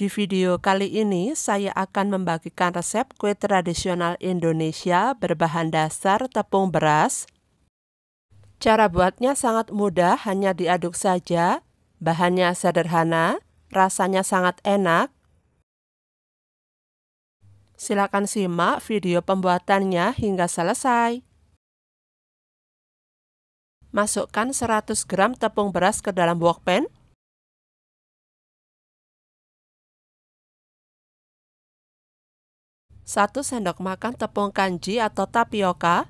Di video kali ini, saya akan membagikan resep kue tradisional Indonesia berbahan dasar tepung beras. Cara buatnya sangat mudah, hanya diaduk saja. Bahannya sederhana, rasanya sangat enak. Silakan simak video pembuatannya hingga selesai. Masukkan 100 gram tepung beras ke dalam wok pan. 1 sendok makan tepung kanji atau tapioka,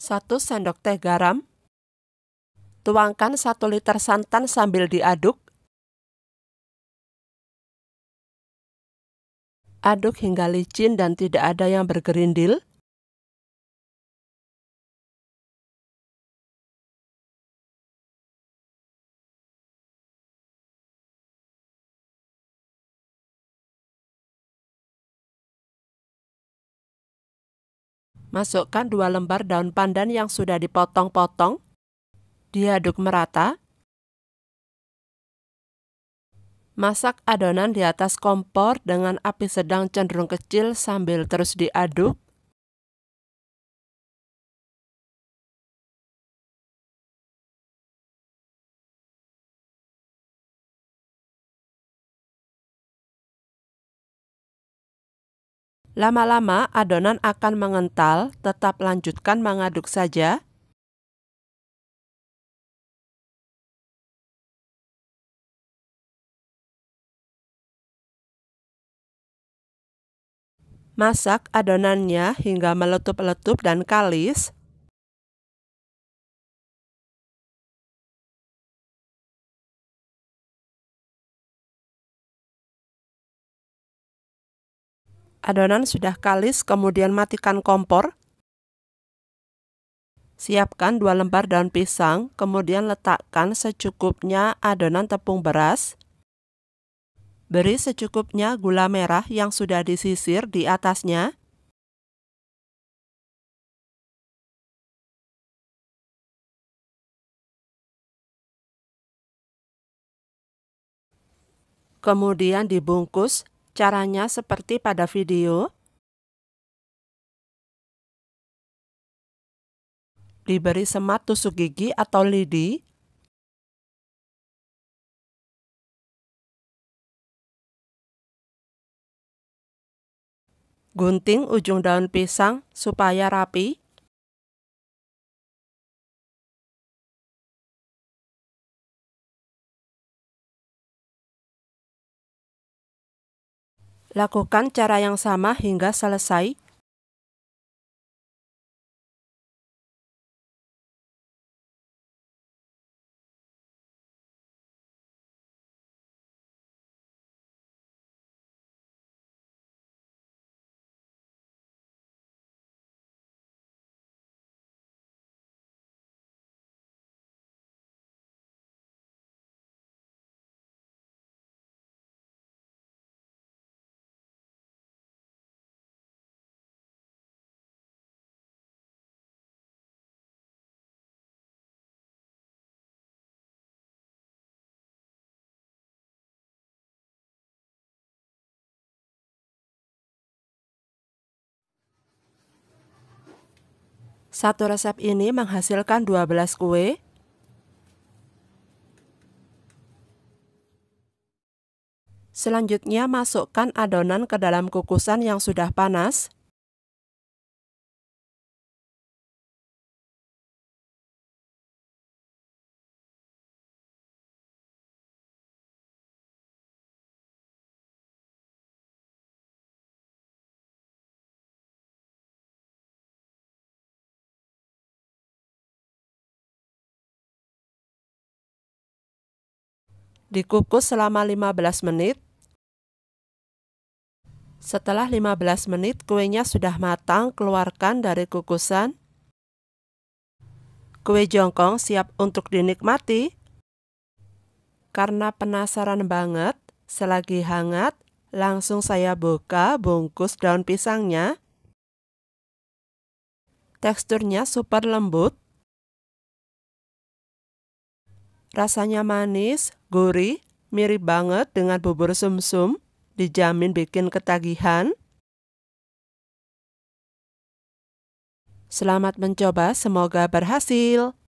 1 sendok teh garam, tuangkan 1 liter santan sambil diaduk, aduk hingga licin dan tidak ada yang bergerindil, Masukkan dua lembar daun pandan yang sudah dipotong-potong. Diaduk merata. Masak adonan di atas kompor dengan api sedang cenderung kecil sambil terus diaduk. Lama-lama adonan akan mengental, tetap lanjutkan mengaduk saja. Masak adonannya hingga meletup-letup dan kalis Adonan sudah kalis, kemudian matikan kompor. Siapkan dua lembar daun pisang, kemudian letakkan secukupnya adonan tepung beras. Beri secukupnya gula merah yang sudah disisir di atasnya. Kemudian dibungkus Caranya seperti pada video. Diberi semat tusuk gigi atau lidi. Gunting ujung daun pisang supaya rapi. Lakukan cara yang sama hingga selesai Satu resep ini menghasilkan 12 kue. Selanjutnya masukkan adonan ke dalam kukusan yang sudah panas. Dikukus selama 15 menit. Setelah 15 menit, kuenya sudah matang, keluarkan dari kukusan. Kue jongkong siap untuk dinikmati. Karena penasaran banget, selagi hangat, langsung saya buka bungkus daun pisangnya. Teksturnya super lembut, Rasanya manis, gurih, mirip banget dengan bubur sumsum, -sum, dijamin bikin ketagihan. Selamat mencoba, semoga berhasil.